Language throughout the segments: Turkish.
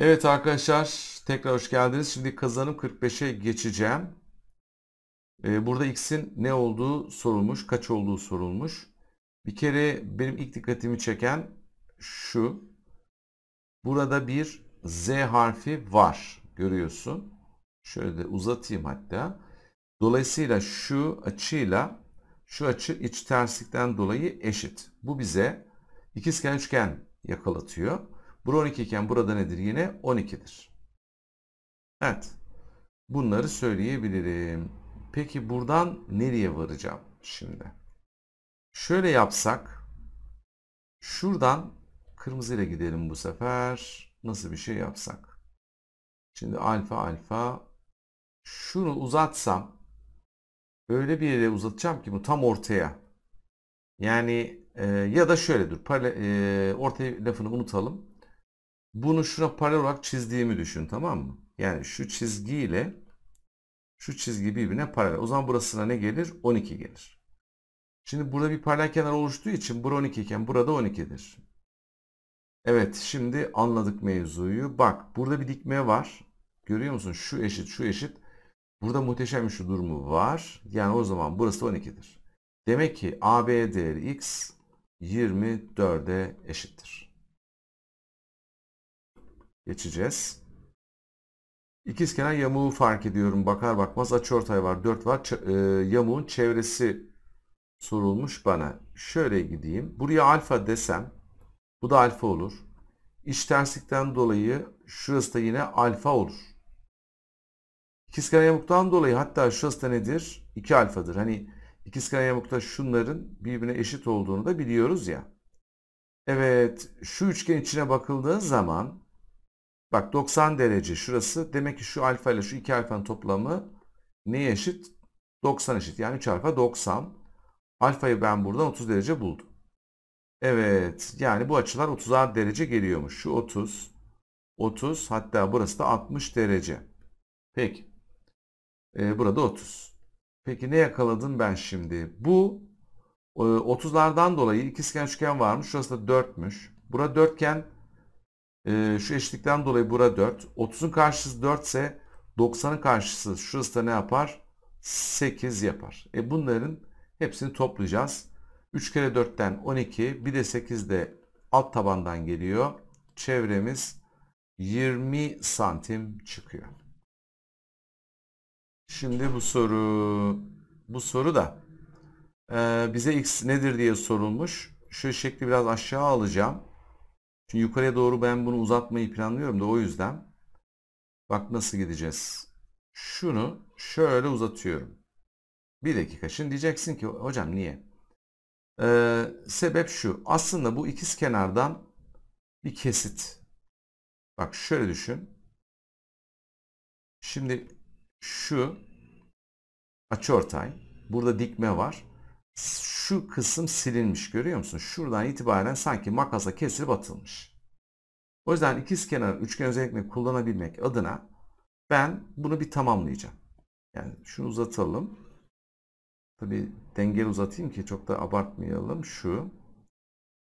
Evet arkadaşlar tekrar hoş geldiniz. Şimdi kazanım 45'e geçeceğim. Ee, burada x'in ne olduğu sorulmuş, kaç olduğu sorulmuş. Bir kere benim ilk dikkatimi çeken şu. Burada bir z harfi var görüyorsun. Şöyle de uzatayım hatta. Dolayısıyla şu açıyla şu açı iç terslikten dolayı eşit. Bu bize ikizkenar üçgen yakalatıyor. Bura 12 iken burada nedir? Yine 12'dir. Evet. Bunları söyleyebilirim. Peki buradan nereye varacağım şimdi? Şöyle yapsak. Şuradan kırmızıyla gidelim bu sefer. Nasıl bir şey yapsak? Şimdi alfa alfa. Şunu uzatsam. Öyle bir yere uzatacağım ki bu tam ortaya. Yani e, ya da şöyle dur. e, ortaya lafını unutalım bunu şuna paralel olarak çizdiğimi düşün tamam mı? Yani şu çizgiyle şu çizgi birbirine paralel. O zaman burasına ne gelir? 12 gelir. Şimdi burada bir paralel kenar oluştuğu için bura 12 iken burada 12'dir. Evet şimdi anladık mevzuyu. Bak burada bir dikme var. Görüyor musun? Şu eşit şu eşit. Burada muhteşem şu durumu var. Yani o zaman burası 12'dir. Demek ki AB değeri x 24'e eşittir geçeceğiz. İkizkenar kenar yamuğu fark ediyorum. Bakar bakmaz açıortay var. 4 var. Ç e, yamuğun çevresi sorulmuş bana. Şöyle gideyim. Buraya alfa desem bu da alfa olur. İç terslikten dolayı şurası da yine alfa olur. İkizkenar yamuktan dolayı hatta şurası da nedir? 2 alfadır. Hani ikizkenar yamukta şunların birbirine eşit olduğunu da biliyoruz ya. Evet şu üçgen içine bakıldığı zaman Bak 90 derece şurası. Demek ki şu alfa ile şu iki alfanın toplamı neye eşit? 90 eşit. Yani 3 alfa 90. Alfayı ben buradan 30 derece buldum. Evet. Yani bu açılar 30'ar derece geliyormuş. Şu 30. 30. Hatta burası da 60 derece. Peki. Ee, burada 30. Peki ne yakaladım ben şimdi? Bu 30'lardan e, dolayı ikizken üçgen varmış. Şurası da 4'müş. Bura dörtgen e, şu eşlikten dolayı bura 4. 30'un karşısı 4 ise 90'ın karşısı şurası da ne yapar? 8 yapar. E bunların hepsini toplayacağız. 3 kere 4'ten 12 bir de 8 de alt tabandan geliyor. Çevremiz 20 santim çıkıyor. Şimdi bu soru bu soru da e, bize x nedir diye sorulmuş. Şu şekli biraz aşağı alacağım. Çünkü yukarıya doğru ben bunu uzatmayı planlıyorum da o yüzden. Bak nasıl gideceğiz. Şunu şöyle uzatıyorum. Bir dakika. Şimdi diyeceksin ki hocam niye? Ee, sebep şu. Aslında bu ikiz kenardan bir kesit. Bak şöyle düşün. Şimdi şu açıortay. Burada dikme var şu kısım silinmiş görüyor musun? Şuradan itibaren sanki makasla kesilip atılmış. O yüzden ikiz kenar üçgen özellikle kullanabilmek adına ben bunu bir tamamlayacağım. Yani şunu uzatalım. Tabi dengeli uzatayım ki çok da abartmayalım. Şu.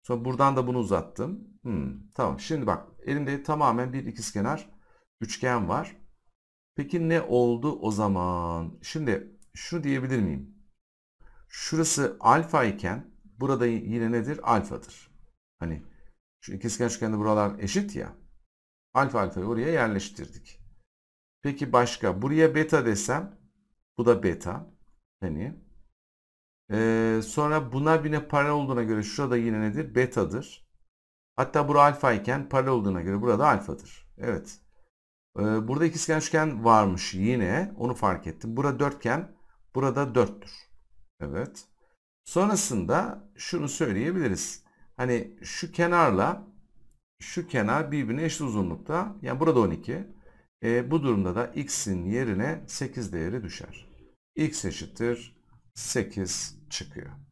Sonra buradan da bunu uzattım. Hmm, tamam. Şimdi bak elimde tamamen bir ikiz kenar üçgen var. Peki ne oldu o zaman? Şimdi şu diyebilir miyim? Şurası alfa iken burada yine nedir? Alfadır. Hani şu ikizgen üçgende buralar eşit ya. Alfa alfayı oraya yerleştirdik. Peki başka buraya beta desem bu da beta. Hani ee, sonra buna bine paralel olduğuna göre şurada yine nedir? Betadır. Hatta bura alfa iken paralel olduğuna göre burada alfadır. Evet. Ee, burada ikizgen üçgen varmış yine. Onu fark ettim. Burada dörtgen, burada dörttür. Evet. Sonrasında şunu söyleyebiliriz. Hani şu kenarla şu kenar birbirine eşit uzunlukta. Yani burada 12. E, bu durumda da x'in yerine 8 değeri düşer. x eşittir 8 çıkıyor.